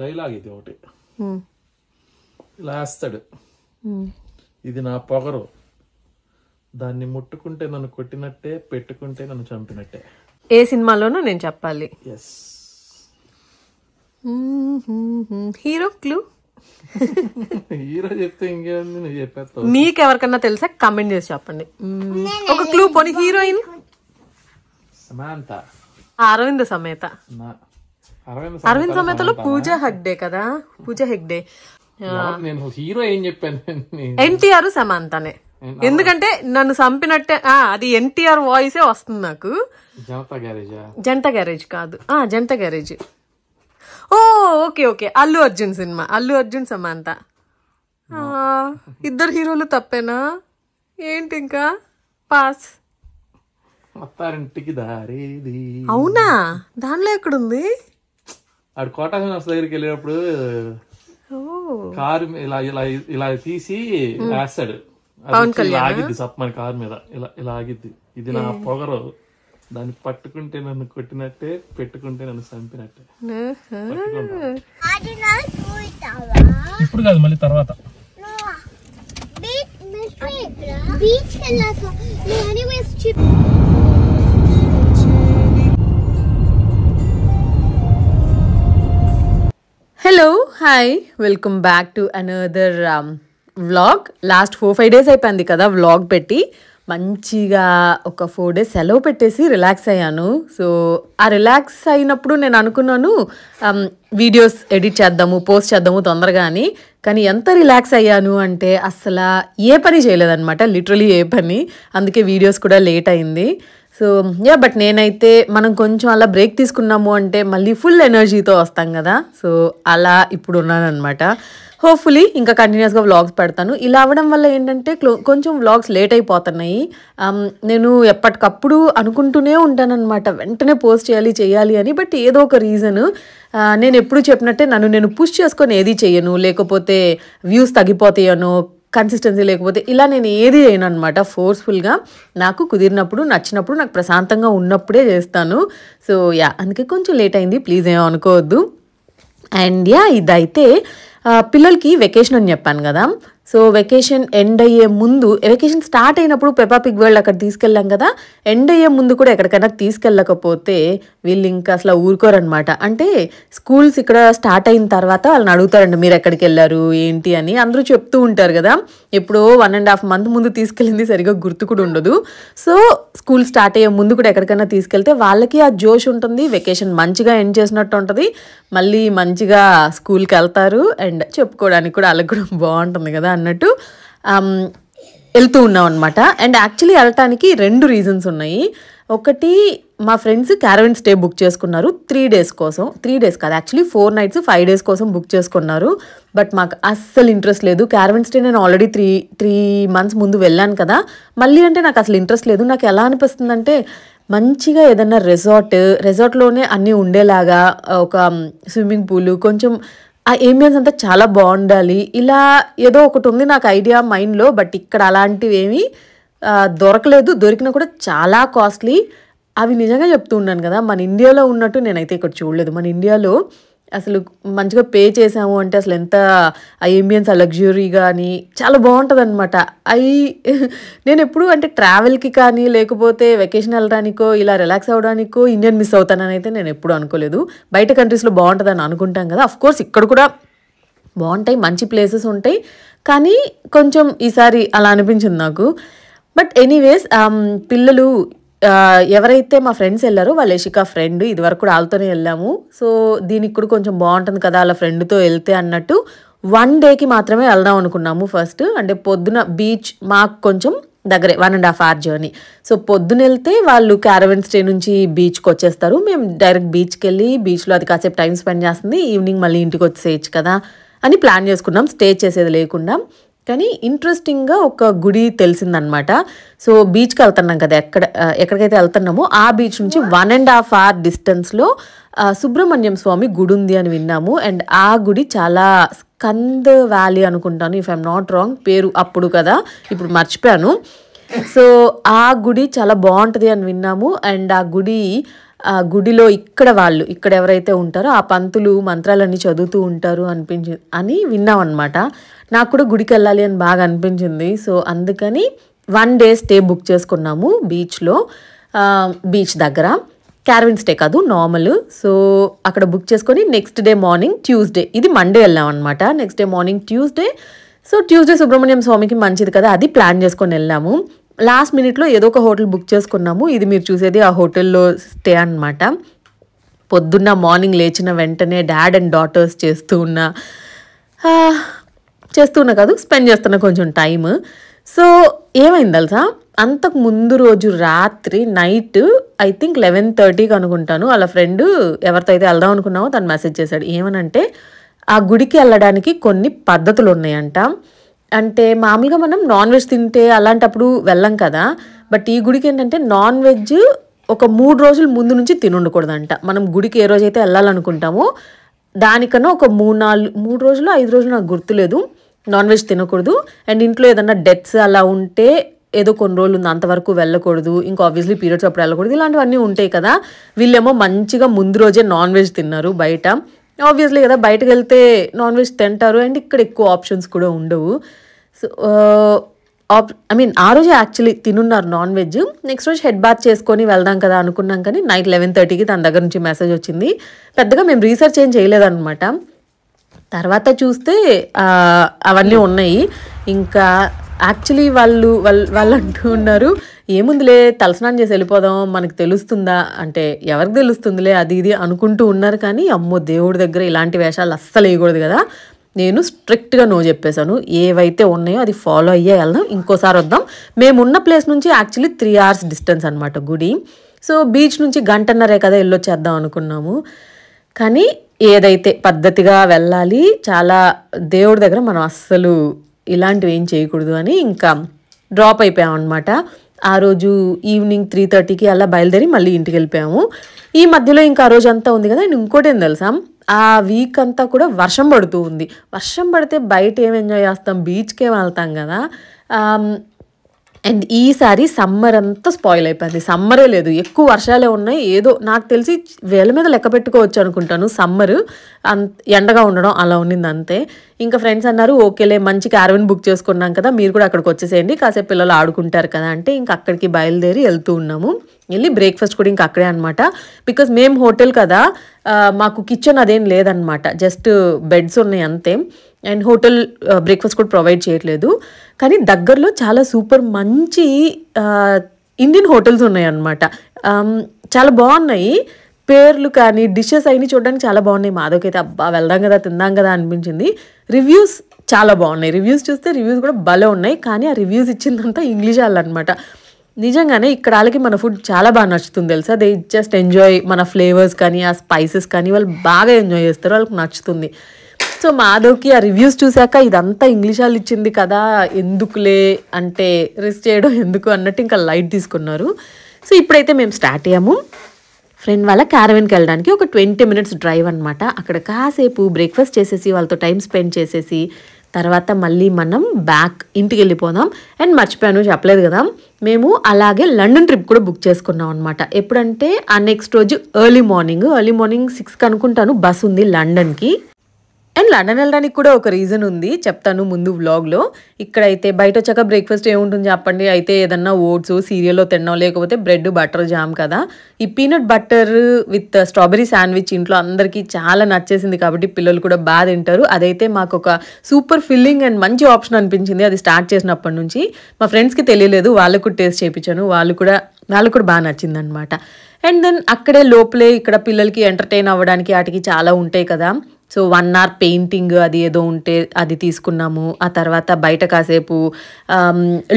Dialogue ఇది ఒకటి ఇలా వేస్తాడు ఇది నా పొగరు దాన్ని ముట్టుకుంటే నన్ను కొట్టినట్టే పెట్టుకుంటే నన్ను చంపినట్టే ఏ సినిమాలోనూ నేను చెప్పాలి ఎస్ హీరో క్లూ హీరో చెప్తే ఇంకేమంది నువ్వు చెప్పేస్తా మీకు ఎవరికన్నా తెలుసా కమెంట్ చేసి చెప్పండి ఒక క్లూ పోనీ హీరోయిన్ సమాంత అరవింద సమేత అరవింద్ సమేతలో పూజ హెగ్డే కదా పూజ హెగ్డే నేను హీరో ఏం చెప్పాను ఎన్టీఆర్ సమంతనే ఎందుకంటే నన్ను చంపినట్టే అది ఎన్టీఆర్ ఏ వస్తుంది నాకు జంట గ్యారేజ్ కాదు ఆ జంట గ్యారేజ్ ఓ okay okay Allu Arjun cinema Allu Arjun Samantha ఇద్దరు హీరోలు తప్పేనా ఏంటి ఇంకా పాస్ అవునా దానిలో ఎక్కడుంది ఆడు కోటా శ్రీనివాస్ దగ్గరికి వెళ్ళినప్పుడు కారు ఇలా ఇలా ఇలా తీసి రాస్తాడు ఇలా ఆగిద్ది సప్మని కారు మీద ఇలా ఇలా ఆగిద్ది ఇది నా పొగరు దాన్ని పట్టుకుంటే నన్ను కొట్టినట్టే పెట్టుకుంటే నన్ను చంపినట్టే ఇప్పుడు కాదు మళ్ళీ తర్వాత beach hello hi welcome back to another vlog last four five days అయిపోయింది కదా వ్లాగ్ పెట్టి మంచిగా ఒక ఫోర్ డేస్ సెలవు పెట్టేసి రిలాక్స్ అయ్యాను సో ఆ రిలాక్స్ అయినప్పుడు నేను అనుకున్నాను వీడియోస్ um, ఎడిట్ చేద్దాము పోస్ట్ చేద్దాము తొందరగా అని కానీ ఎంత రిలాక్స్ అయ్యాను అంటే అసలు ఏ పని చేయలేదన్నమాట లిటరలీ ఏ పని అందుకే వీడియోస్ కూడా లేట్ అయింది సో యా బట్ నేనైతే మనం కొంచెం అలా బ్రేక్ తీసుకున్నాము అంటే మళ్ళీ ఫుల్ ఎనర్జీతో వస్తాం కదా సో అలా ఇప్పుడు ఉన్నానమాట హోప్ఫుల్లీ ఇంకా కంటిన్యూస్గా వ్లాగ్స్ పెడతాను ఇలా అవ్వడం వల్ల ఏంటంటే కొంచెం వ్లాగ్స్ లేట్ అయిపోతున్నాయి um, నేను ఎప్పటికప్పుడు అనుకుంటూనే ఉంటానన్నమాట వెంటనే పోస్ట్ చేయాలి చేయాలి అని బట్ ఏదో ఒక రీజన్ నేను ఎప్పుడు చెప్పినట్టే నన్ను నేను పుష్ చేసుకొని ఏది చేయను లేకపోతే వ్యూస్ తగ్గిపోతాయనో కన్సిస్టెన్సీ లేకపోతే ఇలా నేను ఏది చేయను అనమాట ఫోర్స్ఫుల్గా నాకు కుదిరినప్పుడు నచ్చినప్పుడు నాకు ప్రశాంతంగా ఉన్నప్పుడే చేస్తాను సో యా అందుకే కొంచెం లేట్ అయింది ప్లీజ్ ఏమో అనుకోవద్దు అండ్ యా ఇదైతే పిల్లలకి వెకేషన్ అని చెప్పాను కదా సో వెకేషన్ ఎండ్ అయ్యే ముందు వెకేషన్ స్టార్ట్ అయినప్పుడు పెపాపిక్ వరల్డ్ అక్కడ తీసుకెళ్ళాం కదా ఎండ్ అయ్యే ముందు కూడా ఎక్కడికైనా తీసుకెళ్ళకపోతే వీళ్ళు ఇంకా అసలు ఊరుకోరనమాట అంటే స్కూల్స్ ఇక్కడ స్టార్ట్ అయిన తర్వాత వాళ్ళని అడుగుతారండి మీరు ఎక్కడికి వెళ్ళారు ఏంటి అని అందరూ చెప్తూ ఉంటారు కదా ఎప్పుడో వన్ అండ్ హాఫ్ మంత్ ముందు తీసుకెళ్ళింది సరిగా గుర్తు కూడా ఉండదు సో స్కూల్ స్టార్ట్ అయ్యే ముందు కూడా ఎక్కడికైనా తీసుకెళ్తే వాళ్ళకి ఆ జోష్ ఉంటుంది వెకేషన్ మంచిగా ఎండ్ చేసినట్టు ఉంటుంది మళ్ళీ మంచిగా స్కూల్కి వెళ్తారు అండ్ చెప్పుకోవడానికి కూడా వాళ్ళకి కూడా బాగుంటుంది కదా అన్నట్టు um, వెళ్తూ ఉన్నాం అనమాట అండ్ యాక్చువల్లీ వెళ్ళటానికి రెండు రీజన్స్ ఉన్నాయి ఒకటి మా ఫ్రెండ్స్ క్యారవెన్ స్టే బుక్ చేసుకున్నారు త్రీ డేస్ కోసం త్రీ డేస్ కాదు actually four nights five days కోసం బుక్ చేసుకున్నారు బట్ మాకు అస్సలు ఇంట్రెస్ట్ లేదు క్యారవెన్ స్టే నేను ఆల్రెడీ త్రీ త్రీ మంత్స్ ముందు వెళ్ళాను కదా మళ్ళీ అంటే నాకు అసలు ఇంట్రెస్ట్ లేదు నాకు ఎలా అనిపిస్తుంది అంటే మంచిగా ఏదన్నా రెసార్ట్ రెసార్ట్లోనే అన్నీ ఉండేలాగా ఒక స్విమ్మింగ్ um, పూలు కొంచెం ఆ ఏంబియన్స్ అంతా చాలా బాగుండాలి ఇలా ఏదో ఒకటి ఉంది నాకు ఐడియా మైండ్లో బట్ ఇక్కడ అలాంటివి ఏమీ దొరకలేదు దొరికినా కూడా చాలా కాస్ట్లీ అవి నిజంగా చెప్తూ ఉన్నాను కదా మన ఇండియాలో ఉన్నట్టు నేనైతే ఇక్కడ చూడలేదు మన ఇండియాలో అసలు మంచిగా పే చేసాము అంటే అసలు ఎంత ఆ ఎంబియన్స్ ఆ లగ్జురీ కానీ చాలా బాగుంటుంది అనమాట అవి నేను ఎప్పుడు అంటే ట్రావెల్కి కానీ లేకపోతే వెకేషన్ వెళ్ళడానికో ఇలా రిలాక్స్ అవ్వడానికో ఇండియన్ మిస్ అవుతానని అయితే నేను ఎప్పుడు అనుకోలేదు బయట కంట్రీస్లో బాగుంటుందని అనుకుంటాం కదా అఫ్కోర్స్ ఇక్కడ కూడా బాగుంటాయి మంచి ప్లేసెస్ ఉంటాయి కానీ కొంచెం ఈసారి అలా అనిపించింది నాకు బట్ ఎనీవేస్ um, పిల్లలు ఎవరైతే మా ఫ్రెండ్స్ వెళ్ళారో వాళ్ళ యశిక ఫ్రెండ్ ఇదివరకు కూడా వాళ్ళతోనే వెళ్ళాము సో దీనికి కూడా కొంచెం బాగుంటుంది కదా అలా ఫ్రెండ్తో వెళ్తే అన్నట్టు వన్ డేకి మాత్రమే వెళ్దాం అనుకున్నాము ఫస్ట్ అంటే పొద్దున బీచ్ మాకు కొంచెం దగ్గరే one and half hour journey so పొద్దున వెళ్తే వాళ్ళు క్యారవెన్ స్టే నుంచి బీచ్కి వచ్చేస్తారు మేము డైరెక్ట్ బీచ్కి వెళ్ళి బీచ్లో అది కాసేపు టైం స్పెండ్ చేస్తుంది ఈవినింగ్ మళ్ళీ ఇంటికి వచ్చేయచ్చు కదా అని ప్లాన్ చేసుకున్నాం స్టే చేసేది లేకుండా కానీ ఇంట్రెస్టింగ్గా ఒక గుడి తెలిసిందనమాట సో బీచ్కి వెళ్తున్నాం కదా ఎక్కడ ఎక్కడికైతే వెళ్తున్నామో ఆ బీచ్ నుంచి వన్ అండ్ హాఫ్ అవర్ డిస్టెన్స్లో సుబ్రహ్మణ్యం స్వామి గుడి ఉంది అని విన్నాము అండ్ ఆ గుడి చాలా స్కంద్ వ్యాలీ అనుకుంటాను ఇఫ్ ఐఎమ్ నాట్ రాంగ్ పేరు అప్పుడు కదా ఇప్పుడు మర్చిపోయాను సో ఆ గుడి చాలా బాగుంటుంది అని విన్నాము అండ్ ఆ గుడి ఆ గుడిలో ఇక్కడ వాళ్ళు ఇక్కడ ఎవరైతే ఉంటారో ఆ పంతులు మంత్రాలన్నీ చదువుతూ ఉంటారు అనిపించి అని విన్నాం అనమాట నాకు కూడా గుడికి వెళ్ళాలి అని బాగా అనిపించింది సో అందుకని వన్ డే స్టే బుక్ చేసుకున్నాము బీచ్లో బీచ్ దగ్గర క్యారవిన్ స్టే కాదు నార్మల్ సో అక్కడ బుక్ చేసుకొని నెక్స్ట్ డే మార్నింగ్ ట్యూస్డే ఇది మండే వెళ్ళాం అనమాట next day morning Tuesday so Tuesday Subrahmanyam స్వామికి మంచిది కదా అది ప్లాన్ చేసుకొని వెళ్ళాము లాస్ట్ మినిట్లో ఏదో ఒక హోటల్ బుక్ చేసుకున్నాము ఇది మీరు చూసేది ఆ హోటల్లో స్టే అనమాట పొద్దున్న మార్నింగ్ లేచిన వెంటనే డాడ్ అండ్ డాటర్స్ చేస్తూ ఉన్న చేస్తున్నా కాదు స్పెండ్ చేస్తున్న కొంచెం టైం సో ఏమైంది తెలుసా అంతకు ముందు రోజు రాత్రి నైట్ ఐ థింక్ లెవెన్ థర్టీకి అనుకుంటాను వాళ్ళ ఫ్రెండ్ ఎవరితో అయితే వెళ్దాం అనుకున్నామో తను మెసేజ్ చేశాడు ఏమనంటే ఆ గుడికి వెళ్ళడానికి కొన్ని పద్ధతులు ఉన్నాయంట అంటే మామూలుగా మనం నాన్ వెజ్ తింటే అలాంటప్పుడు వెళ్ళం కదా బట్ ఈ గుడికి ఏంటంటే నాన్ వెజ్ ఒక మూడు రోజుల ముందు నుంచి తినుండకూడదంట మనం గుడికి ఏ రోజైతే వెళ్ళాలనుకుంటామో దానికన్నా ఒక మూడు నాలుగు మూడు రోజులు ఐదు రోజులు నాకు గుర్తులేదు నాన్ వెజ్ తినకూడదు అండ్ ఇంట్లో ఏదన్నా డెత్స్ అలా ఉంటే ఏదో కొన్ని రోజులు ఉంది అంతవరకు వెళ్ళకూడదు ఇంకా ఆబ్వియస్లీ పీరియడ్స్ అప్పుడు వెళ్ళకూడదు ఇలాంటివన్నీ ఉంటాయి కదా వీళ్ళేమో మంచిగా ముందు రోజే నాన్ వెజ్ తిన్నారు బయట ఆబ్వియస్లీ కదా బయటకు వెళ్తే నాన్ వెజ్ తింటారు అండ్ ఇక్కడ ఎక్కువ ఆప్షన్స్ కూడా ఉండవు సో ఆప్ ఐ మీన్ ఆ రోజు యాక్చువల్లీ తినున్నారు నాన్ వెజ్ నెక్స్ట్ రోజు హెడ్ బాత్ చేసుకొని వెళ్దాం కదా అనుకున్నాం కానీ నైట్ లెవెన్ థర్టీకి తన దగ్గర నుంచి మెసేజ్ వచ్చింది పెద్దగా మేము రీసెర్చ్ ఏం చేయలేదన్నమాట తర్వాత చూస్తే అవన్నీ ఉన్నాయి ఇంకా యాక్చువల్లీ వాళ్ళు వాళ్ళు వాళ్ళు అంటూ ఉన్నారు ఏముందిలే తలస్నానం చేసి వెళ్ళిపోదాం మనకు తెలుస్తుందా అంటే ఎవరికి తెలుస్తుందిలే అది ఇది అనుకుంటూ ఉన్నారు కానీ అమ్మో దేవుడి దగ్గర ఇలాంటి వేషాలు అస్సలు వేయకూడదు కదా నేను స్ట్రిక్ట్గా నో చెప్పేశాను ఏవైతే ఉన్నాయో అది ఫాలో అయ్యే వెళ్దాం ఇంకోసారి వద్దాం మేము ఉన్న ప్లేస్ నుంచి యాక్చువల్లీ త్రీ అవర్స్ డిస్టెన్స్ అనమాట గుడి సో బీచ్ నుంచి గంటన్నరే కదా వెళ్ళొచ్చేద్దాం అనుకున్నాము కానీ ఏదైతే పద్ధతిగా వెళ్ళాలి చాలా దేవుడి దగ్గర మనం అస్సలు ఇలాంటివి ఏం చేయకూడదు అని ఇంకా డ్రాప్ అయిపోయాం అనమాట ఆ రోజు ఈవినింగ్ త్రీ థర్టీకి అలా బయలుదేరి మళ్ళీ ఇంటికి వెళ్ళిపోయాము ఈ మధ్యలో ఇంకా ఆ రోజు అంతా ఉంది కదా నేను ఇంకోటి ఏం తెలుసాం ఆ వీక్ అంతా కూడా వర్షం పడుతూ ఉంది వర్షం పడితే బయట ఏం ఎంజాయ్ చేస్తాం బీచ్కే వెళ్తాం కదా అండ్ ఈసారి సమ్మర్ అంతా స్పాయిల్ అయిపోయింది సమ్మరే లేదు ఎక్కువ వర్షాలే ఉన్నాయి ఏదో నాకు తెలిసి వేల మీద లెక్క పెట్టుకోవచ్చు అనుకుంటాను సమ్మర్ ఎండగా ఉండడం అలా ఉండింది అంతే ఇంకా ఫ్రెండ్స్ అన్నారు ఓకేలే మంచి క్యారవెన్ బుక్ చేసుకున్నాం కదా మీరు కూడా అక్కడికి వచ్చేసేయండి కాసేపు పిల్లలు ఆడుకుంటారు కదా అంటే ఇంకా అక్కడికి బయలుదేరి వెళ్తూ ఉన్నాము వెళ్ళి బ్రేక్ఫాస్ట్ కూడా ఇంకా అక్కడే అనమాట బికాస్ మేము హోటల్ కదా మాకు కిచెన్ అదేం లేదనమాట జస్ట్ బెడ్స్ ఉన్నాయి అంతే అండ్ హోటల్ బ్రేక్ఫాస్ట్ కూడా ప్రొవైడ్ చేయట్లేదు కానీ దగ్గరలో చాలా సూపర్ మంచి ఇండియన్ హోటల్స్ ఉన్నాయి చాలా బాగున్నాయి పేర్లు కానీ డిషెస్ అవన్నీ చూడడానికి చాలా బాగున్నాయి మాధవ్కైతే అబ్బా వెళ్దాం కదా తిందాం కదా అనిపించింది రివ్యూస్ చాలా బాగున్నాయి రివ్యూస్ చూస్తే రివ్యూస్ కూడా భలే ఉన్నాయి కానీ ఆ రివ్యూస్ ఇచ్చిందంతా ఇంగ్లీష్ వాళ్ళనమాట నిజంగానే ఇక్కడ వాళ్ళకి మన ఫుడ్ చాలా బాగా నచ్చుతుంది తెలుసా దే జస్ట్ ఎంజాయ్ మన ఫ్లేవర్స్ కానీ ఆ స్పైసెస్ కానీ వాళ్ళు బాగా ఎంజాయ్ చేస్తారు వాళ్ళకి నచ్చుతుంది సో మాధవ్కి ఆ రివ్యూస్ చూశాక ఇదంతా ఇంగ్లీష్ వాళ్ళు ఇచ్చింది కదా ఎందుకులే అంటే రిస్క్ చేయడం ఎందుకు అన్నట్టు ఇంకా లైట్ తీసుకున్నారు సో ఇప్పుడైతే మేము స్టార్ట్ అయ్యాము ఫ్రెండ్ వాళ్ళ క్యారవెన్కి వెళ్ళడానికి ఒక ట్వంటీ మినిట్స్ డ్రైవ్ అనమాట అక్కడ కాసేపు బ్రేక్ఫాస్ట్ చేసేసి వాళ్ళతో టైం స్పెండ్ చేసేసి తర్వాత మళ్ళీ మనం బ్యాక్ ఇంటికి వెళ్ళిపోదాం అండ్ మర్చిపోయాను చెప్పలేదు కదా మేము అలాగే లండన్ ట్రిప్ కూడా బుక్ చేసుకున్నాం అనమాట ఎప్పుడంటే ఆ నెక్స్ట్ రోజు ఎర్లీ మార్నింగ్ ఎర్లీ మార్నింగ్ సిక్స్కి అనుకుంటాను బస్ ఉంది లండన్కి అండ్ లండన్ వెళ్ళడానికి కూడా ఒక రీజన్ ఉంది చెప్తాను ముందు వ్లాగ్లో ఇక్కడైతే బయట వచ్చాక బ్రేక్ఫాస్ట్ ఏముంటుంది చెప్పండి అయితే ఏదన్నా ఓట్స్ సీరియల్లో తినడం లేకపోతే బ్రెడ్ బటర్ జామ్ కదా ఈ peanut butter with strawberry sandwich ఇంట్లో అందరికీ చాలా నచ్చేసింది కాబట్టి పిల్లలు కూడా బాగా తింటారు అదైతే మాకు ఒక సూపర్ ఫిల్లింగ్ అండ్ మంచి ఆప్షన్ అనిపించింది అది స్టార్ట్ చేసినప్పటి నుంచి మా ఫ్రెండ్స్కి తెలియలేదు వాళ్ళకు టేస్ట్ చేయించాను వాళ్ళు కూడా వాళ్ళకు కూడా బాగా నచ్చింది అనమాట అండ్ దెన్ అక్కడే లోపలే ఇక్కడ పిల్లలకి ఎంటర్టైన్ అవ్వడానికి వాటికి చాలా ఉంటాయి కదా సో వన్ అవర్ పెయింటింగ్ అది ఏదో ఉంటే అది తీసుకున్నాము ఆ తర్వాత బయట కాసేపు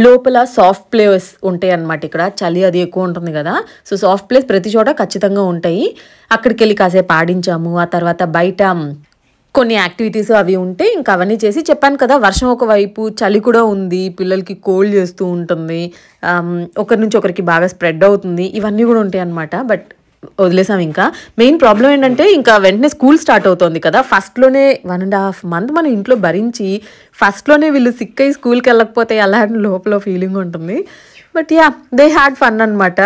లోపల సాఫ్ట్ ప్లేస్ ఉంటాయి అనమాట ఇక్కడ చలి అది ఎక్కువ ఉంటుంది కదా సో సాఫ్ట్ ప్లేస్ ప్రతి చోట ఖచ్చితంగా ఉంటాయి అక్కడికి వెళ్ళి కాసేపు ఆడించాము ఆ తర్వాత బయట కొన్ని యాక్టివిటీస్ అవి ఉంటే ఇంకా అవన్నీ చేసి చెప్పాను కదా వర్షం ఒకవైపు చలి కూడా ఉంది పిల్లలకి కోల్డ్ చేస్తూ ఉంటుంది ఒకరి నుంచి ఒకరికి బాగా స్ప్రెడ్ అవుతుంది ఇవన్నీ కూడా ఉంటాయి అనమాట బట్ వదిలేసాం ఇంకా మెయిన్ ప్రాబ్లం ఏంటంటే ఇంకా వెంటనే స్కూల్ స్టార్ట్ అవుతుంది కదా ఫస్ట్లోనే వన్ అండ్ హాఫ్ మంత్ మనం ఇంట్లో భరించి ఫస్ట్లోనే వీళ్ళు సిక్ అయ్యి స్కూల్కి వెళ్ళకపోతే అని లోపల ఫీలింగ్ ఉంటుంది but yeah they had fun అనమాట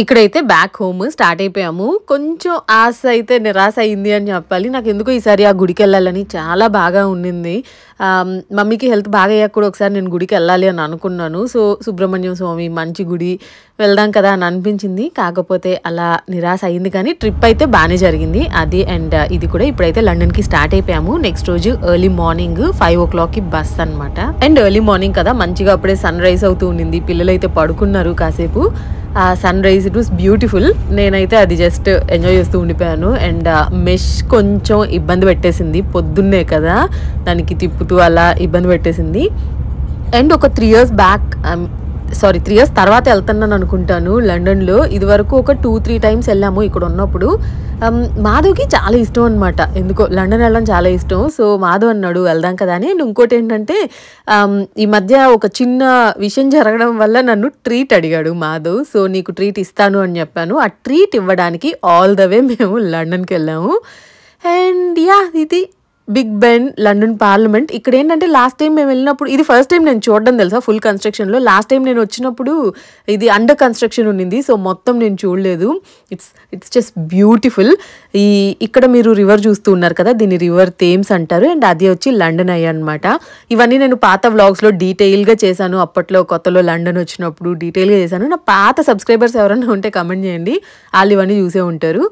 ఇక్కడైతే బ్యాక్ హోమ్ స్టార్ట్ అయిపోయాము కొంచెం ఆశ అయితే నిరాశ అయింది అని చెప్పాలి నాకు ఎందుకు ఈసారి ఆ గుడికి వెళ్ళాలని చాలా బాగా ఉండింది మమ్మీకి హెల్త్ బాగా అయ్యాక కూడా ఒకసారి నేను గుడికి వెళ్ళాలి అని అనుకున్నాను సో సుబ్రహ్మణ్యం స్వామి మంచి గుడి వెళ్దాం కదా అని అనిపించింది కాకపోతే అలా నిరాశ అయింది కానీ ట్రిప్ అయితే బాగానే జరిగింది అది అండ్ ఇది కూడా ఇప్పుడైతే లండన్కి స్టార్ట్ అయిపోయాము నెక్స్ట్ రోజు ఎర్లీ మార్నింగ్ ఫైవ్ ఓ క్లాక్కి బస్ అనమాట అండ్ ఎర్లీ మార్నింగ్ కదా మంచిగా అప్పుడే సన్ రైజ్ అవుతూ ఉండింది పిల్లలు అయితే పడుకున్నారు కాసేపు ఆ sunrise it was beautiful నేనైతే అది జస్ట్ ఎంజాయ్ చేస్తూ ఉండిపోయాను అండ్ మెష్ uh, కొంచెం ఇబ్బంది పెట్టేసింది పొద్దున్నే కదా దానికి తిప్పుతూ అలా ఇబ్బంది పెట్టేసింది అండ్ ఒక three years back sorry three years తర్వాత వెళ్తున్నాను అనుకుంటాను లండన్లో ఇదివరకు ఒక టూ త్రీ టైమ్స్ వెళ్ళాము ఇక్కడ ఉన్నప్పుడు మాధవ్కి చాలా ఇష్టం అనమాట ఎందుకో లండన్ వెళ్ళడం చాలా ఇష్టం సో మాధవ్ అన్నాడు వెళ్దాం కదా అని ఇంకోటి ఏంటంటే ఈ మధ్య ఒక చిన్న విషయం జరగడం వల్ల నన్ను ట్రీట్ అడిగాడు మాధవ్ సో నీకు ట్రీట్ ఇస్తాను అని చెప్పాను ఆ ట్రీట్ ఇవ్వడానికి ఆల్ ద వే మేము లండన్కి వెళ్ళాము అండ్ యా ఇది బిగ్ బెన్ లండన్ పార్లమెంట్ ఇక్కడ ఏంటంటే లాస్ట్ టైం మేము వెళ్ళినప్పుడు ఇది ఫస్ట్ టైం నేను చూడడం తెలుసా ఫుల్ కన్స్ట్రక్షన్లో లాస్ట్ టైం నేను వచ్చినప్పుడు ఇది అండర్ కన్స్ట్రక్షన్ ఉండింది సో మొత్తం నేను చూడలేదు ఇట్స్ ఇట్స్ జస్ట్ బ్యూటిఫుల్ ఈ ఇక్కడ మీరు రివర్ చూస్తూ ఉన్నారు కదా దీన్ని రివర్ థేమ్స్ అంటారు అండ్ అది వచ్చి లండన్ అయ్యా అనమాట ఇవన్నీ నేను పాత వ్లాగ్స్లో డీటెయిల్గా చేశాను అప్పట్లో కొత్తలో లండన్ వచ్చినప్పుడు డీటెయిల్గా చేశాను నా పాత సబ్స్క్రైబర్స్ ఎవరైనా ఉంటే కమెంట్ చేయండి వాళ్ళు ఇవన్నీ చూసే ఉంటారు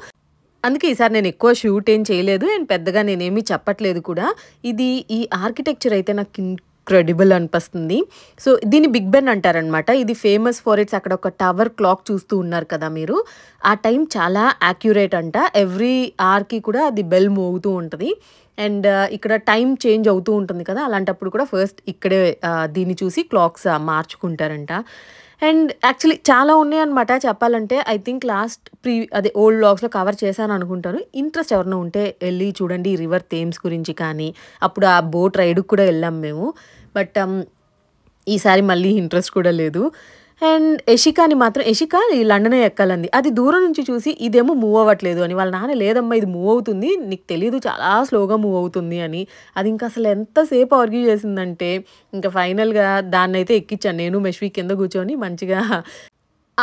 అందుకే ఈసారి నేను ఎక్కువ షూట్ ఏం చేయలేదు అండ్ పెద్దగా నేనేమీ చెప్పట్లేదు కూడా ఇది ఈ ఆర్కిటెక్చర్ అయితే నాకు క్రెడిబుల్ అనిపిస్తుంది సో దీన్ని బిగ్ బెన్ అంటారనమాట ఇది ఫేమస్ ఫర్ ఇట్స్ అక్కడ ఒక టవర్ క్లాక్ చూస్తూ ఉన్నారు కదా మీరు ఆ టైం చాలా యాక్యురేట్ అంట ఎవ్రీ ఆర్కి కూడా అది బెల్ మోగుతూ ఉంటుంది అండ్ ఇక్కడ టైం చేంజ్ అవుతూ ఉంటుంది కదా అలాంటప్పుడు కూడా ఫస్ట్ ఇక్కడే దీన్ని చూసి క్లాక్స్ మార్చుకుంటారంట అండ్ యాక్చువల్లీ చాలా ఉన్నాయి అనమాట చెప్పాలంటే ఐ థింక్ లాస్ట్ ప్రీ అదే ఓల్డ్ బ్లాగ్స్లో కవర్ చేశాను అనుకుంటాను ఇంట్రెస్ట్ ఎవరైనా ఉంటే వెళ్ళి చూడండి రివర్ థేమ్స్ గురించి కానీ అప్పుడు ఆ బోట్ రైడ్కి కూడా వెళ్ళాం మేము బట్ ఈసారి మళ్ళీ ఇంట్రెస్ట్ కూడా లేదు అండ్ యషికాని మాత్రం ఈ లండన్ ఎక్కాలంది అది దూరం నుంచి చూసి ఇదేమో మూవ్ అవ్వట్లేదు అని వాళ్ళ నాన్న లేదమ్మా ఇది మూవ్ అవుతుంది నీకు తెలియదు చాలా స్లోగా మూవ్ అవుతుంది అని అది ఇంకా అసలు ఎంతసేపు ఆర్గ్యూ చేసిందంటే ఇంకా ఫైనల్గా దాన్నైతే ఎక్కించాను నేను మెష్వి కింద కూర్చొని మంచిగా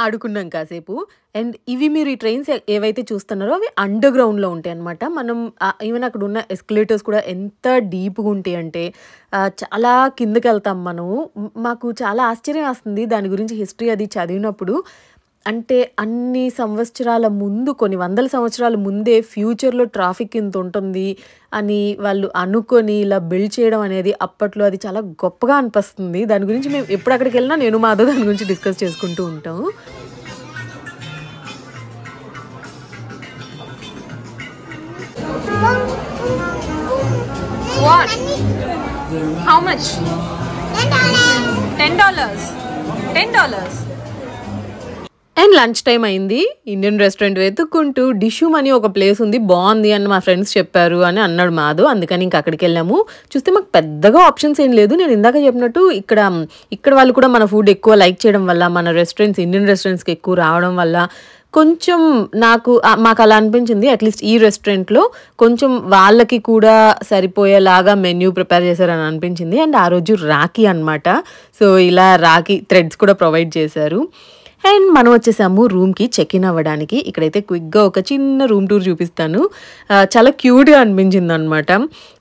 ఆడుకున్నాం కాసేపు అండ్ ఇవి మీరు ఈ ట్రైన్స్ ఏవైతే చూస్తున్నారో అవి అండర్ గ్రౌండ్లో ఉంటాయి అనమాట మనం ఈవెన్ అక్కడ ఉన్న ఎస్కలేటర్స్ కూడా ఎంత డీప్గా ఉంటాయి అంటే చాలా కిందకి వెళ్తాం మనము మాకు చాలా ఆశ్చర్యం వస్తుంది దాని గురించి హిస్టరీ అది చదివినప్పుడు అంటే అన్ని సంవత్సరాల ముందు కొన్ని వందల సంవత్సరాల ముందే ఫ్యూచర్లో ట్రాఫిక్ ఇంత ఉంటుంది అని వాళ్ళు అనుకొని ఇలా బిల్డ్ చేయడం అనేది అప్పట్లో అది చాలా గొప్పగా అనిపిస్తుంది దాని గురించి మేము ఎప్పుడు అక్కడికి వెళ్ళినా నేను మాధవ్ దాని గురించి డిస్కస్ చేసుకుంటూ ఉంటాం What? How much? $10. dollars. $10. dollars. And lunch time అయింది ఇండియన్ రెస్టారెంట్ వెతుక్కుంటూ డిష్యూమ్ అని ఒక ప్లేస్ ఉంది బాగుంది అని మా ఫ్రెండ్స్ చెప్పారు అని అన్నాడు మాధు అందుకని ఇంకా అక్కడికి వెళ్ళాము చూస్తే మాకు పెద్దగా ఆప్షన్స్ ఏం లేదు నేను ఇందాక చెప్పినట్టు ఇక్కడ ఇక్కడ వాళ్ళు కూడా మన ఫుడ్ ఎక్కువ లైక్ చేయడం వల్ల మన రెస్టారెంట్స్ ఇండియన్ రెస్టారెంట్స్కి ఎక్కువ రావడం వల్ల కొంచెం నాకు మాకు అలా అనిపించింది అట్లీస్ట్ ఈ రెస్టారెంట్లో కొంచెం వాళ్ళకి కూడా సరిపోయేలాగా మెన్యూ ప్రిపేర్ చేశారని అనిపించింది అండ్ ఆ రోజు రాఖీ అనమాట సో ఇలా రాఖీ థ్రెడ్స్ కూడా ప్రొవైడ్ చేశారు అండ్ మనం వచ్చేసాము రూమ్కి చెక్ ఇన్ అవ్వడానికి ఇక్కడైతే క్విక్గా ఒక చిన్న రూమ్ టూర్ చూపిస్తాను చాలా క్యూట్గా అనిపించింది అనమాట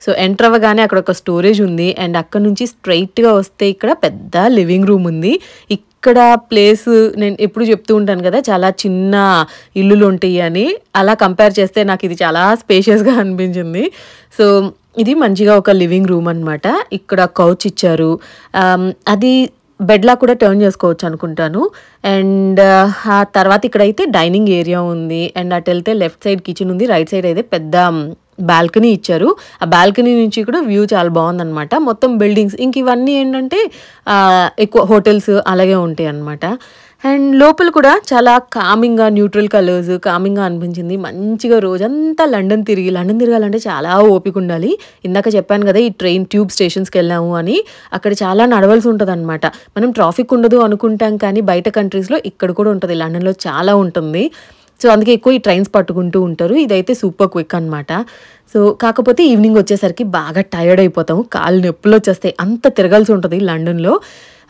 సో ఎంటర్ అవ్వగానే అక్కడ ఒక స్టోరేజ్ ఉంది అండ్ అక్కడ నుంచి స్ట్రైట్గా వస్తే ఇక్కడ పెద్ద లివింగ్ రూమ్ ఉంది ఇక్కడ ప్లేస్ నేను ఎప్పుడు చెప్తూ ఉంటాను కదా చాలా చిన్న ఇల్లులు ఉంటాయి అని అలా కంపేర్ చేస్తే నాకు ఇది చాలా స్పేషియస్గా అనిపించింది సో ఇది మంచిగా ఒక లివింగ్ రూమ్ అనమాట ఇక్కడ కౌచ్ ఇచ్చారు అది బెడ్లా కూడా టర్న్ చేసుకోవచ్చు అనుకుంటాను అండ్ ఆ తర్వాత ఇక్కడైతే డైనింగ్ ఏరియా ఉంది అండ్ అటు వెళ్తే లెఫ్ట్ సైడ్ కిచెన్ ఉంది రైట్ సైడ్ అయితే పెద్ద బాల్కనీ ఇచ్చారు ఆ బాల్కనీ నుంచి కూడా వ్యూ చాలా బాగుందన్నమాట మొత్తం బిల్డింగ్స్ ఇంక ఇవన్నీ ఏంటంటే ఎక్కువ హోటల్స్ అలాగే ఉంటాయి అన్నమాట అండ్ లోపల కూడా చాలా కామింగ్గా న్యూట్రల్ కలర్స్ కామింగ్గా అనిపించింది మంచిగా రోజంతా లండన్ తిరిగి లండన్ తిరగాలంటే చాలా ఓపిక ఉండాలి ఇందాక చెప్పాను కదా ఈ ట్రైన్ ట్యూబ్ స్టేషన్స్కి వెళ్ళాము అని అక్కడ చాలా నడవలసి ఉంటుంది అనమాట మనం ట్రాఫిక్ ఉండదు అనుకుంటాం కానీ బయట కంట్రీస్లో ఇక్కడ కూడా ఉంటుంది లండన్లో చాలా ఉంటుంది సో అందుకే ఎక్కువ ఈ ట్రైన్స్ పట్టుకుంటూ ఉంటారు ఇదైతే సూపర్ క్విక్ అనమాట సో కాకపోతే ఈవినింగ్ వచ్చేసరికి బాగా టైర్డ్ అయిపోతాము కాళ్ళు నొప్పులు వచ్చేస్తాయి అంత తిరగాల్సి ఉంటుంది లండన్లో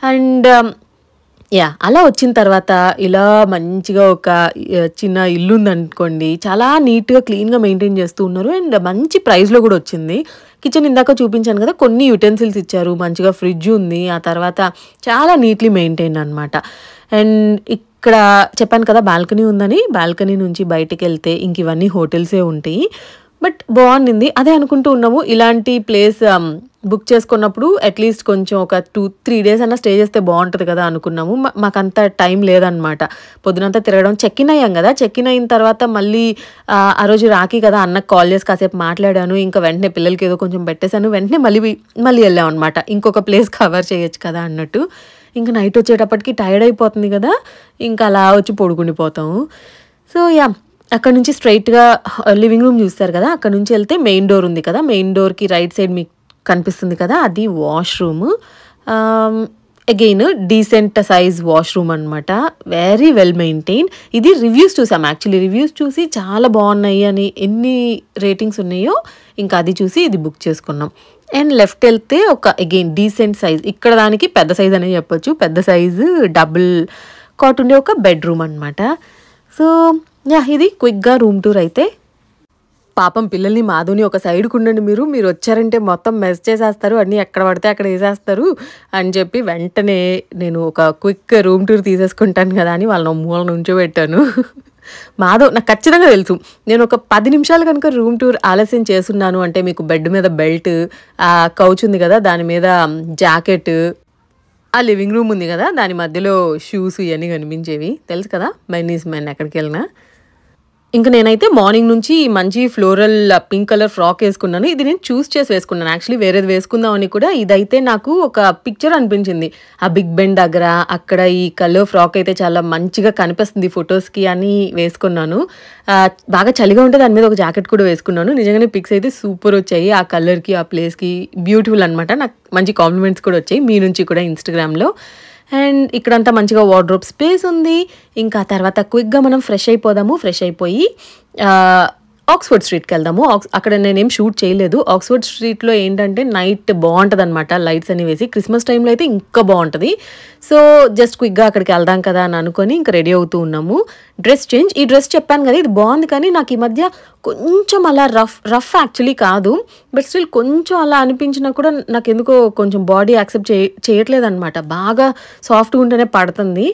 అండ్ um, యా అలా వచ్చిన తర్వాత ఇలా మంచిగా ఒక చిన్న ఇల్లు ఉందనుకోండి చాలా నీట్గా క్లీన్గా మెయింటైన్ చేస్తూ ఉన్నారు అండ్ మంచి ప్రైస్లో కూడా వచ్చింది కిచెన్ ఇందాక చూపించాను కదా కొన్ని యుటెన్సిల్స్ ఇచ్చారు మంచిగా ఫ్రిడ్జ్ ఉంది ఆ తర్వాత చాలా నీట్లీ మెయింటైన్ అనమాట అండ్ ఇక్కడ చెప్పాను కదా బాల్కనీ ఉందని బాల్కనీ నుంచి బయటకు వెళ్తే ఇంక ఇవన్నీ హోటల్సే ఉంటాయి బట్ బాగుండింది అదే అనుకుంటూ ఉన్నాము ఇలాంటి ప్లేస్ um, బుక్ చేసుకున్నప్పుడు అట్లీస్ట్ కొంచెం ఒక టూ త్రీ డేస్ అన్న స్టే చేస్తే బాగుంటుంది కదా అనుకున్నాము మాకంత టైం లేదనమాట పొద్దునంతా తిరగడం చెక్ ఇన్ అయ్యాం కదా చెక్ ఇన్ అయిన తర్వాత మళ్ళీ ఆ రోజు రాకి కదా అన్నకు కాల్ చేసి కాసేపు మాట్లాడాను ఇంకా వెంటనే పిల్లలకి ఏదో కొంచెం పెట్టేశాను వెంటనే మళ్ళీ మళ్ళీ వెళ్ళాం అనమాట ఇంకొక ప్లేస్ కవర్ చేయొచ్చు కదా అన్నట్టు ఇంకా నైట్ వచ్చేటప్పటికి టైర్డ్ అయిపోతుంది కదా ఇంకా అలా వచ్చి పొడుకుండిపోతాము సో యా అక్కడ నుంచి స్ట్రైట్గా లివింగ్ రూమ్ చూస్తారు కదా అక్కడ నుంచి వెళ్తే మెయిన్ డోర్ ఉంది కదా మెయిన్ డోర్కి రైట్ సైడ్ మీకు కనిపిస్తుంది కదా అది washroom again decent size washroom అనమాట వెరీ వెల్ మెయింటైన్ ఇది రివ్యూస్ చూసాం యాక్చువల్లీ రివ్యూస్ చూసి చాలా బాగున్నాయి అని ఎన్ని రేటింగ్స్ ఉన్నాయో ఇంకా అది చూసి ఇది బుక్ చేసుకున్నాం అండ్ లెఫ్ట్ వెళ్తే ఒక అగైన్ డీసెంట్ సైజ్ ఇక్కడ దానికి పెద్ద సైజ్ అనే చెప్పొచ్చు పెద్ద సైజు డబుల్ కాట్ ఉండే ఒక బెడ్రూమ్ అనమాట సో యా ఇది క్విక్గా రూమ్ టూర్ అయితే పాపం పిల్లల్ని మాధుని ఒక సైడ్కు ఉండండి మీరు మీరు వచ్చారంటే మొత్తం మెస్ చేసేస్తారు అన్నీ ఎక్కడ పడితే అక్కడ వేసేస్తారు అని చెప్పి వెంటనే నేను ఒక క్విక్ రూమ్ టూర్ తీసేసుకుంటాను కదా అని వాళ్ళని మూల నుంచోబెట్టాను మాధవ్ నాకు ఖచ్చితంగా తెలుసు నేను ఒక పది నిమిషాలు కనుక రూమ్ టూర్ ఆలస్యం చేస్తున్నాను అంటే మీకు బెడ్ మీద బెల్ట్ ఆ కౌచ్ ఉంది కదా దాని మీద జాకెట్ ఆ లివింగ్ రూమ్ ఉంది కదా దాని మధ్యలో షూస్ ఇవన్నీ కనిపించేవి తెలుసు కదా మెన్ ఈజ్ మెన్ ఎక్కడికి వెళ్ళినా ఇంకా నేనైతే మార్నింగ్ నుంచి మంచి ఫ్లోరల్ పింక్ కలర్ ఫ్రాక్ వేసుకున్నాను ఇది నేను చూస్ చేసి వేసుకున్నాను యాక్చువల్లీ వేరేది వేసుకుందామని కూడా ఇదైతే నాకు ఒక పిక్చర్ అనిపించింది ఆ బిగ్ బెండ్ దగ్గర అక్కడ ఈ కలర్ ఫ్రాక్ అయితే చాలా మంచిగా కనిపిస్తుంది ఫొటోస్కి అని వేసుకున్నాను బాగా చలిగా ఉంటే దాని మీద ఒక జాకెట్ కూడా వేసుకున్నాను నిజంగానే పిక్స్ అయితే సూపర్ వచ్చాయి ఆ కలర్కి ఆ ప్లేస్కి బ్యూటిఫుల్ అనమాట నాకు మంచి కాంప్లిమెంట్స్ కూడా వచ్చాయి మీ నుంచి కూడా ఇన్స్టాగ్రామ్లో అండ్ ఇక్కడంతా మంచిగా వార్డ్రోబ్ స్పేస్ ఉంది ఇంకా తర్వాత క్విక్గా మనం ఫ్రెష్ అయిపోదాము ఫ్రెష్ అయిపోయి ఆక్స్ఫర్డ్ స్ట్రీట్కి వెళ్దాము అక్కడ నేనేం షూట్ చేయలేదు ఆక్స్ఫర్డ్ స్ట్రీట్లో ఏంటంటే నైట్ బాగుంటుంది అనమాట లైట్స్ అని వేసి క్రిస్మస్ టైంలో అయితే ఇంకా బాగుంటుంది సో జస్ట్ క్విక్గా అక్కడికి వెళ్దాం కదా అని అనుకొని ఇంకా రెడీ అవుతూ ఉన్నాము డ్రెస్ చేంజ్ ఈ డ్రెస్ చెప్పాను కదా ఇది బాగుంది కానీ నాకు ఈ మధ్య కొంచెం అలా రఫ్ రఫ్ యాక్చువల్లీ కాదు బట్ స్టిల్ కొంచెం అలా అనిపించినా కూడా నాకు ఎందుకో కొంచెం బాడీ యాక్సెప్ట్ చేయ చేయట్లేదనమాట బాగా సాఫ్ట్గా ఉంటేనే పడుతుంది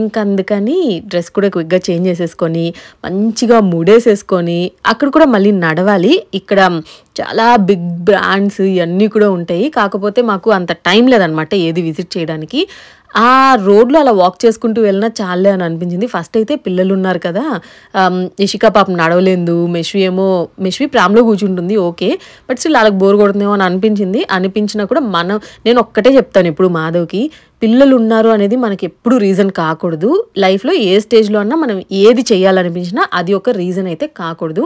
ఇంకా అందుకని డ్రెస్ కూడా క్విక్గా చేంజ్ చేసేసుకొని మంచిగా ముడేసేసుకొని అక్కడ కూడా మళ్ళీ నడవాలి ఇక్కడ చాలా బిగ్ బ్రాండ్స్ ఇవన్నీ కూడా ఉంటాయి కాకపోతే మాకు అంత టైం లేదనమాట ఏది విజిట్ చేయడానికి ఆ రోడ్లో అలా వాక్ చేసుకుంటూ వెళ్ళినా చాలే అని అనిపించింది ఫస్ట్ అయితే పిల్లలు ఉన్నారు కదా ఇషిక పాపం నడవలేదు మెష్వి ఏమో మెష్వి ప్రామ్లో కూర్చుంటుంది ఓకే బట్ స్టిల్ వాళ్ళకి బోర్ కొడుతుందేమో అని అనిపించింది అనిపించినా కూడా మనం నేను ఒక్కటే చెప్తాను ఇప్పుడు మాధవ్కి పిల్లలు ఉన్నారు అనేది మనకి ఎప్పుడు రీజన్ కాకూడదు లైఫ్లో ఏ స్టేజ్లో అన్నా మనం ఏది చేయాలనిపించినా అది ఒక రీజన్ అయితే కాకూడదు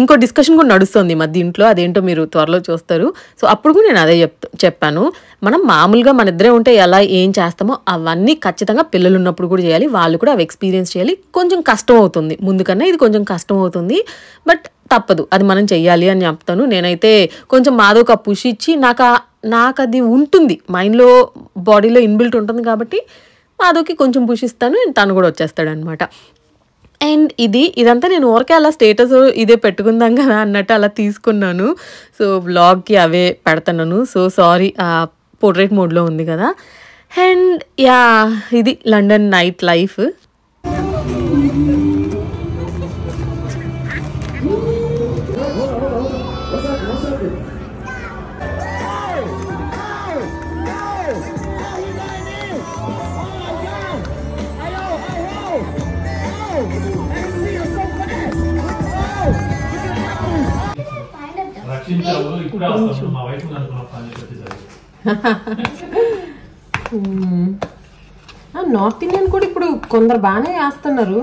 ఇంకో డిస్కషన్ కూడా నడుస్తుంది మా దీంట్లో అదేంటో మీరు త్వరలో చూస్తారు సో అప్పుడు కూడా నేను అదే చెప్పాను మనం మామూలుగా మన ఇద్దరే ఉంటే ఎలా ఏం చేస్తామో అవన్నీ ఖచ్చితంగా పిల్లలు ఉన్నప్పుడు కూడా చేయాలి వాళ్ళు కూడా అవి ఎక్స్పీరియన్స్ చేయాలి కొంచెం కష్టం అవుతుంది ముందుకన్నా ఇది కొంచెం కష్టం అవుతుంది బట్ తప్పదు అది మనం చెయ్యాలి అని చెప్తాను నేనైతే కొంచెం ఒక పుష్ ఇచ్చి నాకు నాకు అది ఉంటుంది మైండ్లో బాడీలో ఇన్బిల్ట్ ఉంటుంది కాబట్టి మాధవ్కి కొంచెం పుషిస్తాను తను కూడా వచ్చేస్తాడనమాట అండ్ ఇది ఇదంతా నేను ఊరికే అలా స్టేటస్ ఇదే పెట్టుకుందాం కదా అన్నట్టు అలా తీసుకున్నాను సో బ్లాగ్కి అవే పెడతాను సో సారీ పోర్ట్రేట్ మోడ్లో ఉంది కదా అండ్ యా ఇది London night life North Indian కూడా ఇప్పుడు కొందరు బాగానే వేస్తున్నారు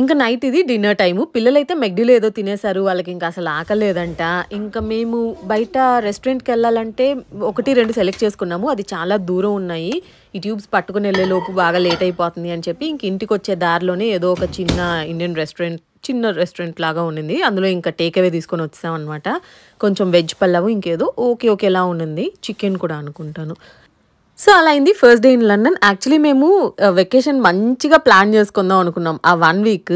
ఇంకా నైట్ ఇది డిన్నర్ టైము పిల్లలైతే మెగ్డీలో ఏదో తినేశారు వాళ్ళకి ఇంకా అసలు ఆకలేదంట ఇంకా మేము బయట రెస్టారెంట్కి వెళ్ళాలంటే ఒకటి రెండు సెలెక్ట్ చేసుకున్నాము అది చాలా దూరం ఉన్నాయి ఈ ట్యూబ్స్ పట్టుకుని వెళ్ళేలోపు బాగా లేట్ అయిపోతుంది అని చెప్పి ఇంక ఇంటికి వచ్చే దారిలోనే ఏదో ఒక చిన్న ఇండియన్ రెస్టారెంట్ చిన్న రెస్టారెంట్ లాగా ఉండింది అందులో ఇంకా టేక్అవే తీసుకొని వచ్చామన్నమాట కొంచెం వెజ్ పల్లవు ఇంకేదో ఓకే ఓకే ఎలా ఉండింది చికెన్ కూడా అనుకుంటాను సో అలా అయింది first day in London actually మేము వెకేషన్ uh, మంచిగా ప్లాన్ చేసుకుందాం అనుకున్నాం ఆ వన్ వీక్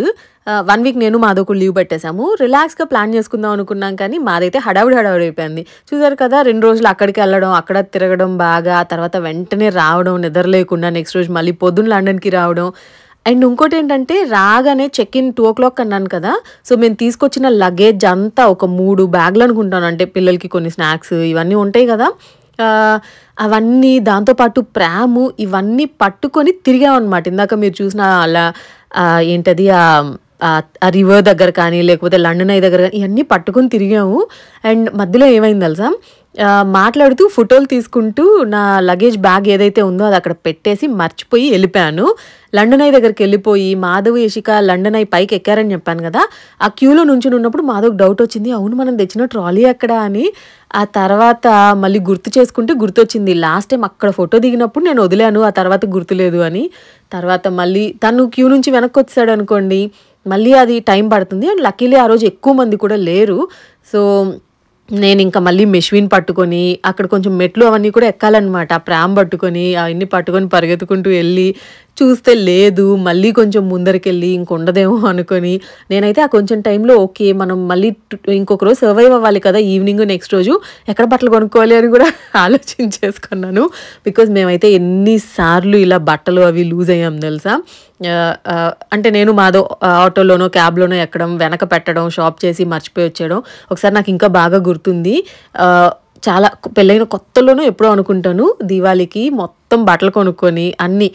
వన్ వీక్ నేను మాదోకు లీవ్ పెట్టేశాము రిలాక్స్గా ప్లాన్ చేసుకుందాం అనుకున్నాం కానీ మాదైతే హడావుడి హడావుడి అయిపోయింది చూసారు కదా రెండు రోజులు అక్కడికి వెళ్ళడం అక్కడ తిరగడం బాగా తర్వాత వెంటనే రావడం నిద్ర లేకుండా నెక్స్ట్ రోజు మళ్ళీ పొద్దున్న లండన్కి రావడం అండ్ ఇంకోటి ఏంటంటే రాగానే check in two o'clock అన్నాను కదా సో మేము తీసుకొచ్చిన లగేజ్ అంతా ఒక మూడు బ్యాగ్లు అనుకుంటాను అంటే పిల్లలకి కొన్ని స్నాక్స్ ఇవన్నీ ఉంటాయి కదా అవన్నీ దాంతోపాటు ప్రాము ఇవన్నీ పట్టుకొని తిరిగామన్నమాట ఇందాక మీరు చూసిన అలా ఏంటది ఆ రివర్ దగ్గర కానీ లేకపోతే లండన్ ఐ దగ్గర కానీ ఇవన్నీ పట్టుకొని తిరిగాము అండ్ మధ్యలో ఏమైంది తెలుసా మాట్లాడుతూ ఫోటోలు తీసుకుంటూ నా లగేజ్ బ్యాగ్ ఏదైతే ఉందో అది అక్కడ పెట్టేసి మర్చిపోయి వెళ్ళిపోయాను లండన్ ఐ దగ్గరికి వెళ్ళిపోయి మాధవ్ యశిక లండన్ ఐ పైకి ఎక్కారని చెప్పాను కదా ఆ క్యూలో నుంచి ఉన్నప్పుడు మాధవ్ డౌట్ వచ్చింది అవును మనం తెచ్చిన ట్రాలీ ఎక్కడ అని ఆ తర్వాత మళ్ళీ గుర్తు చేసుకుంటే గుర్తొచ్చింది లాస్ట్ టైం అక్కడ ఫోటో దిగినప్పుడు నేను వదిలాను ఆ తర్వాత గుర్తులేదు అని తర్వాత మళ్ళీ తను క్యూ నుంచి వెనక్కి వచ్చాడు అనుకోండి మళ్ళీ అది టైం పడుతుంది అండ్ లక్కీలీ ఆ రోజు ఎక్కువ మంది కూడా లేరు సో నేను ఇంకా మళ్ళీ మెషిన్ పట్టుకొని అక్కడ కొంచెం మెట్లు అవన్నీ కూడా ఎక్కాలన్నమాట ఆ ప్రామ్ పట్టుకొని అవన్నీ పట్టుకొని పరిగెత్తుకుంటూ వెళ్ళి చూస్తే లేదు మళ్ళీ కొంచెం ముందరికెళ్ళి ఇంకొండదేమో అనుకొని నేనైతే ఆ కొంచెం టైంలో ఓకే మనం మళ్ళీ ఇంకొక రోజు సర్వైవ్ అవ్వాలి కదా ఈవినింగ్ నెక్స్ట్ రోజు ఎక్కడ బట్టలు కొనుక్కోవాలి అని కూడా ఆలోచించేసుకున్నాను బికాజ్ మేమైతే ఎన్నిసార్లు ఇలా బట్టలు అవి లూజ్ అయ్యాం తెలుసా అంటే నేను మాదో ఆటోలోనో క్యాబ్లోనో ఎక్కడం వెనక పెట్టడం షాప్ చేసి మర్చిపోయి వచ్చేయడం ఒకసారి నాకు ఇంకా బాగా గుర్తుంది చాలా పెళ్ళైన కొత్తలోనూ ఎప్పుడో అనుకుంటాను దీవాళికి మొత్తం బట్టలు కొనుక్కొని అన్నీ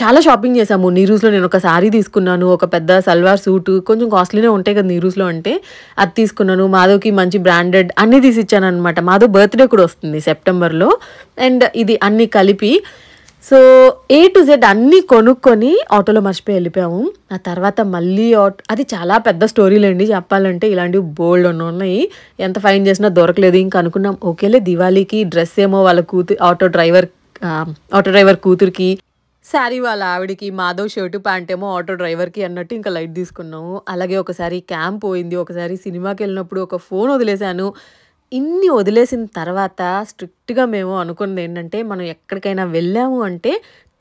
చాలా షాపింగ్ చేసాము నీరూస్లో నేను ఒక శారీ తీసుకున్నాను ఒక పెద్ద సల్వార్ సూట్ కొంచెం కాస్ట్లీనే ఉంటాయి కదా నీరూస్లో అంటే అది తీసుకున్నాను మాధవ్కి మంచి బ్రాండెడ్ అన్నీ తీసిచ్చాను అనమాట మాధవ్ బర్త్డే కూడా వస్తుంది సెప్టెంబర్లో అండ్ ఇది అన్నీ కలిపి సో ఏ టు జెడ్ అన్నీ కొనుక్కొని ఆటోలో మర్చిపోయి వెళ్ళిపోయాము ఆ తర్వాత మళ్ళీ ఆటో అది చాలా పెద్ద స్టోరీలండి చెప్పాలంటే ఇలాంటివి బోల్డ్ ఉన్నాయి ఎంత ఫైన్ చేసినా దొరకలేదు ఇంకా అనుకున్నాం ఓకేలే దివాళీకి డ్రెస్ ఏమో వాళ్ళ కూతురు ఆటో డ్రైవర్ ఆటో డ్రైవర్ కూతురికి శారీ వాళ్ళ ఆవిడికి మాధవ్ షర్టు ప్యాంట్ ఏమో ఆటో డ్రైవర్కి అన్నట్టు ఇంకా లైట్ తీసుకున్నాము అలాగే ఒకసారి క్యాంప్ పోయింది ఒకసారి సినిమాకి వెళ్ళినప్పుడు ఒక ఫోన్ వదిలేశాను ఇన్ని వదిలేసిన తర్వాత స్ట్రిక్ట్గా మేము అనుకున్నది ఏంటంటే మనం ఎక్కడికైనా వెళ్ళాము అంటే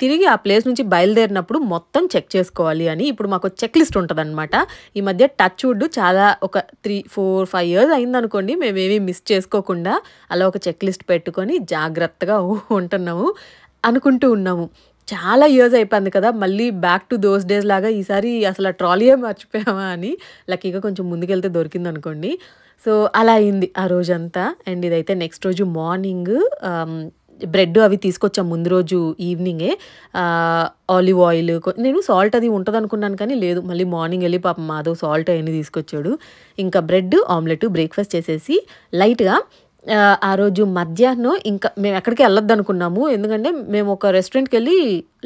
తిరిగి ఆ ప్లేస్ నుంచి బయలుదేరినప్పుడు మొత్తం చెక్ చేసుకోవాలి అని ఇప్పుడు మాకు చెక్ లిస్ట్ ఉంటుందన్నమాట ఈ మధ్య టచ్ వుడ్ చాలా ఒక త్రీ ఫోర్ ఫైవ్ ఇయర్స్ అయిందనుకోండి మేమేమీ మిస్ చేసుకోకుండా అలా ఒక చెక్ లిస్ట్ పెట్టుకొని జాగ్రత్తగా ఉంటున్నాము అనుకుంటూ ఉన్నాము చాలా ఇయర్స్ అయిపోయింది కదా మళ్ళీ బ్యాక్ టు దోస్ డేస్ లాగా ఈసారి అసలు ట్రాలీయే మర్చిపోయామా అని లక్కీగా కొంచెం ముందుకెళ్తే దొరికింది అనుకోండి సో అలా అయింది ఆ రోజంతా అండ్ ఇదైతే నెక్స్ట్ రోజు మార్నింగ్ బ్రెడ్ um, అవి తీసుకొచ్చాం ముందు రోజు ఈవినింగే ఆలివ్ ఆయిల్ నేను సాల్ట్ అది ఉంటుంది అనుకున్నాను కానీ లేదు మళ్ళీ మార్నింగ్ వెళ్ళి పాపం మాధవ్ సాల్ట్ అవన్నీ తీసుకొచ్చాడు ఇంకా బ్రెడ్ ఆమ్లెట్ బ్రేక్ఫాస్ట్ చేసేసి లైట్గా ఆ రోజు మధ్యాహ్నం ఇంకా మేము ఎక్కడికి వెళ్ళొద్దు అనుకున్నాము ఎందుకంటే మేము ఒక రెస్టారెంట్కి వెళ్ళి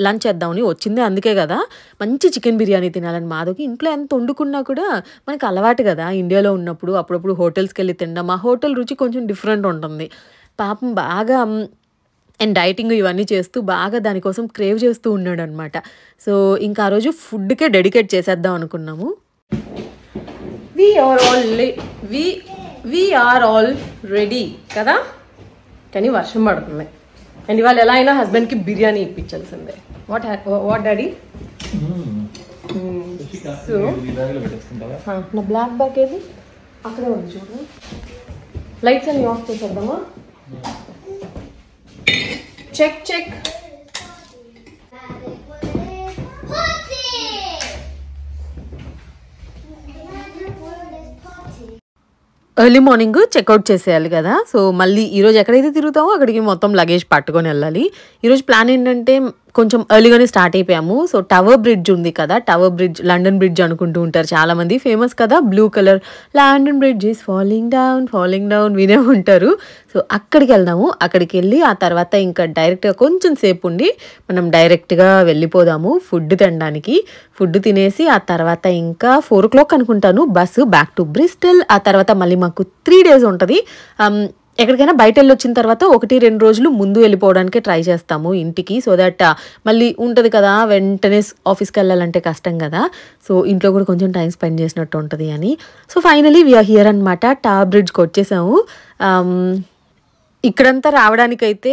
లంచ్ చేద్దామని వచ్చింది అందుకే కదా మంచి చికెన్ బిర్యానీ తినాలని మాధవ్కి ఇంట్లో ఎంత వండుకున్నా కూడా మనకు అలవాటు కదా ఇండియాలో ఉన్నప్పుడు అప్పుడప్పుడు హోటల్స్కి వెళ్ళి తినడం ఆ హోటల్ రుచి కొంచెం డిఫరెంట్ ఉంటుంది పాపం బాగా అండ్ డైటింగ్ ఇవన్నీ చేస్తూ బాగా దానికోసం క్రేవ్ చేస్తూ ఉన్నాడు అనమాట సో ఇంకా ఆ రోజు ఫుడ్కే డెడికేట్ చేసేద్దాం అనుకున్నాము we are all we we are all ready కదా కానీ వర్షం పడుతుంది అండ్ ఇవాళ ఎలా అయినా హస్బెండ్కి బిర్యానీ ఇప్పించాల్సిందే వాట్ వాట్ డాడీ సో నా బ్లాక్ బ్యాగ్ ఏది అక్కడే ఉంది చూడండి లైట్స్ అన్ని ఆఫ్ చేసేద్దామా check hmm. Check early morning checkout చేసేయాలి కదా సో మళ్ళీ ఈరోజు ఎక్కడైతే తిరుగుతామో అక్కడికి మొత్తం లగేజ్ పట్టుకొని వెళ్ళాలి ఈరోజు ప్లాన్ ఏంటంటే కొంచెం ఎర్లీగానే స్టార్ట్ అయిపోయాము సో టవర్ బ్రిడ్జ్ ఉంది కదా టవర్ బ్రిడ్జ్ లండన్ బ్రిడ్జ్ అనుకుంటూ ఉంటారు చాలామంది ఫేమస్ కదా blue colour London bridge is falling down falling down వినే ఉంటారు సో అక్కడికి వెళ్దాము అక్కడికి వెళ్ళి ఆ తర్వాత ఇంకా డైరెక్ట్గా కొంచెం సేపు ఉండి మనం డైరెక్ట్గా వెళ్ళిపోదాము ఫుడ్ తినడానికి ఫుడ్ తినేసి ఆ తర్వాత ఇంకా ఫోర్ ఓ క్లాక్ అనుకుంటాను బస్సు బ్యాక్ టు బ్రిస్టల్ ఆ తర్వాత మళ్ళీ మాకు త్రీ డేస్ ఉంటుంది ఎక్కడికైనా బయట వెళ్ళి వచ్చిన తర్వాత ఒకటి రెండు రోజులు ముందు వెళ్ళిపోవడానికి ట్రై చేస్తాము ఇంటికి సో దట్ uh, మళ్ళీ ఉంటుంది కదా వెంటనే ఆఫీస్కి వెళ్ళాలంటే కష్టం కదా సో ఇంట్లో కూడా కొంచెం టైం స్పెండ్ చేసినట్టు ఉంటుంది అని సో ఫైనలీ వీఆర్ హియర్ అనమాట టా బ్రిడ్జ్కి వచ్చేసాము ఇక్కడంతా రావడానికైతే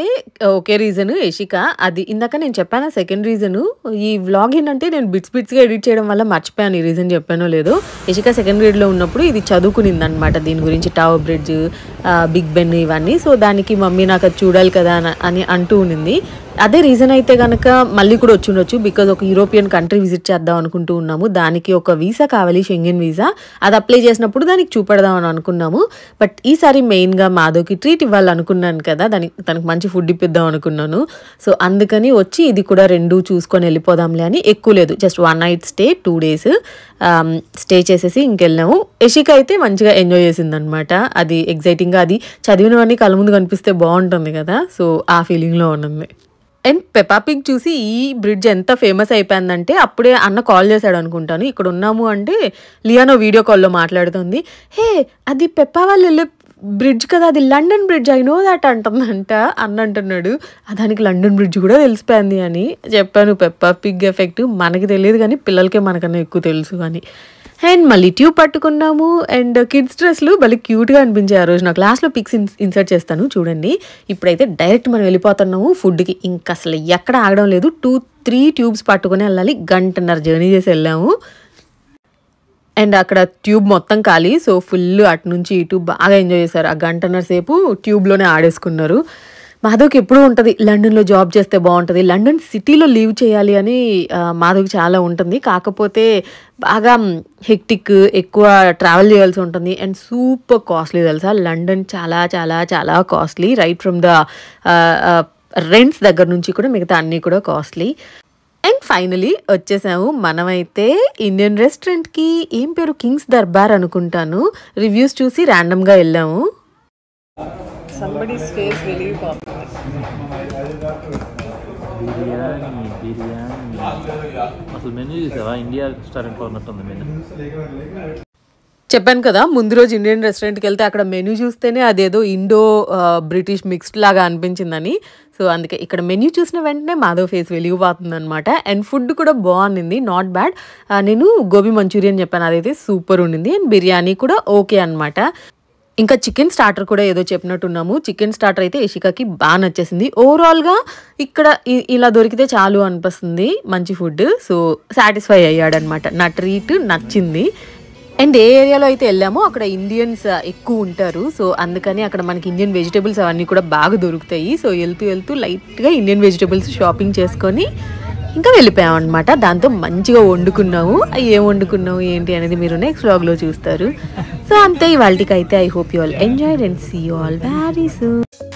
ఒకే రీజన్ యశిక అది ఇందాక నేను చెప్పాను సెకండ్ రీజను ఈ వ్లాగ్ ఏంటంటే నేను బిట్స్ బిట్స్గా ఎడిట్ చేయడం వల్ల మర్చిపోయాను ఈ రీజన్ చెప్పానో లేదో యశిక సెకండ్ గ్రేడ్లో ఉన్నప్పుడు ఇది చదువుకునింది అనమాట దీని గురించి టావర్ బ్రిడ్జ్ బిగ్ బెన్ ఇవన్నీ సో దానికి మమ్మీ నాకు అది చూడాలి కదా అని అంటూ ఉండింది అదే రీజన్ అయితే కనుక మళ్ళీ కూడా వచ్చి ఉండొచ్చు బికాజ్ ఒక యూరోపియన్ కంట్రీ విజిట్ చేద్దాం అనుకుంటూ ఉన్నాము దానికి ఒక వీసా కావాలి షెంగెన్ వీసా అది అప్లై చేసినప్పుడు దానికి చూపెడదాం అని అనుకున్నాము బట్ ఈసారి మెయిన్గా మాధవ్కి ట్రీట్ ఇవ్వాలనుకున్నాను కదా దానికి తనకు మంచి ఫుడ్ ఇప్పిద్దాం అనుకున్నాను సో అందుకని వచ్చి ఇది కూడా రెండు చూసుకొని వెళ్ళిపోదాంలే అని ఎక్కువ లేదు just one night stay two days stay చేసేసి ఇంకెళ్ళాము యషిక అయితే మంచిగా ఎంజాయ్ చేసింది అనమాట అది ఎగ్జైటింగ్గా అది చదివినవన్నీ కళ్ళ ముందు కనిపిస్తే బాగుంటుంది కదా సో ఆ ఫీలింగ్లో ఉంటుంది అండ్ పెపా పిక్ చూసి ఈ బ్రిడ్జ్ ఎంత ఫేమస్ అయిపోయిందంటే అప్పుడే అన్న కాల్ చేశాడు అనుకుంటాను ఇక్కడ ఉన్నాము అంటే లియానో వీడియో కాల్లో మాట్లాడుతుంది హే అది పెప్పా వాళ్ళు వెళ్ళే బ్రిడ్జ్ కదా అది London bridge I know that అంటుందంట అన్న అంటున్నాడు దానికి లండన్ బ్రిడ్జ్ కూడా తెలిసిపోయింది అని చెప్పాను పెప్పా పిగ్ ఎఫెక్ట్ మనకి తెలియదు కానీ పిల్లలకే మనకన్నా ఎక్కువ తెలుసు అని అండ్ మళ్ళీ ట్యూబ్ పట్టుకున్నాము అండ్ కిడ్స్ డ్రెస్లు భలే క్యూట్గా అనిపించాయి ఆ రోజు నా క్లాస్లో పిక్స్ ఇన్సర్ట్ చేస్తాను చూడండి ఇప్పుడైతే డైరెక్ట్ మనం వెళ్ళిపోతున్నాము ఫుడ్కి ఇంకా అసలు ఎక్కడ ఆగడం లేదు టూ త్రీ ట్యూబ్స్ పట్టుకుని వెళ్ళాలి గంటన్నర జర్నీ చేసి వెళ్ళాము అండ్ అక్కడ ట్యూబ్ మొత్తం ఖాళీ సో ఫుల్ అటు నుంచి ఇటు బాగా ఎంజాయ్ చేశారు ఆ గంటన్నర సేపు ట్యూబ్లోనే ఆడేసుకున్నారు మాధవ్కి ఎప్పుడు ఉంటుంది లండన్లో జాబ్ చేస్తే బాగుంటుంది లండన్ సిటీలో లీవ్ చేయాలి అని మాధవ్కి చాలా ఉంటుంది కాకపోతే బాగా హెక్టిక్ ఎక్కువ ట్రావెల్ చేయాల్సి ఉంటుంది అండ్ సూపర్ కాస్ట్లీ తెలుసా లండన్ చాలా చాలా చాలా costly right from the rents దగ్గర నుంచి కూడా మిగతా అన్నీ కూడా కాస్ట్లీ అండ్ ఫైనలీ వచ్చేసాము మనమైతే ఇండియన్ రెస్టారెంట్కి ఏం పేరు కింగ్స్ దర్బార్ అనుకుంటాను రివ్యూస్ చూసి ర్యాండమ్గా వెళ్ళాము బిర్యానీ బిర్యానీ అసలు మెనూ చూసావా ఇండియా రెస్టారెంట్లో ఉన్నట్టుంది మెనూ చెప్పాను కదా ముందు రోజు ఇండియన్ రెస్టారెంట్కి వెళ్తే అక్కడ మెనూ చూస్తేనే అదేదో ఇండో బ్రిటిష్ మిక్స్డ్ లాగా అనిపించిందని సో అందుకే ఇక్కడ మెన్యూ చూసిన వెంటనే మాధవ్ ఫేస్ వెలిగిపోతుంది అనమాట అండ్ ఫుడ్ కూడా బాగుంది నాట్ బ్యాడ్ నేను గోబీ మంచూరియన్ చెప్పాను అదైతే సూపర్ ఉండింది అండ్ బిర్యానీ కూడా ఓకే అనమాట ఇంకా చికెన్ స్టార్టర్ కూడా ఏదో చెప్పినట్టున్నాము చికెన్ స్టార్టర్ అయితే ఇషికాకి బాగా నచ్చేసింది ఓవరాల్గా ఇక్కడ ఇలా దొరికితే చాలు అనిపిస్తుంది మంచి ఫుడ్ సో సాటిస్ఫై అయ్యాడనమాట నా ట్రీట్ నచ్చింది అండ్ ఏ ఏరియాలో అయితే వెళ్ళామో అక్కడ ఇండియన్స్ ఎక్కువ ఉంటారు సో అందుకని అక్కడ మనకి ఇండియన్ వెజిటేబుల్స్ అవన్నీ కూడా బాగా దొరుకుతాయి సో వెళ్తూ వెళ్తూ లైట్గా ఇండియన్ వెజిటేబుల్స్ షాపింగ్ చేసుకొని ఇంకా వెళ్ళిపోయాం అనమాట దాంతో మంచిగా వండుకున్నాము ఏం వండుకున్నాము ఏంటి అనేది మీరు నెక్స్ట్ వ్లాగ్లో చూస్తారు సో అంతే ఇవాళకి అయితే I hope you all enjoy and see you all very soon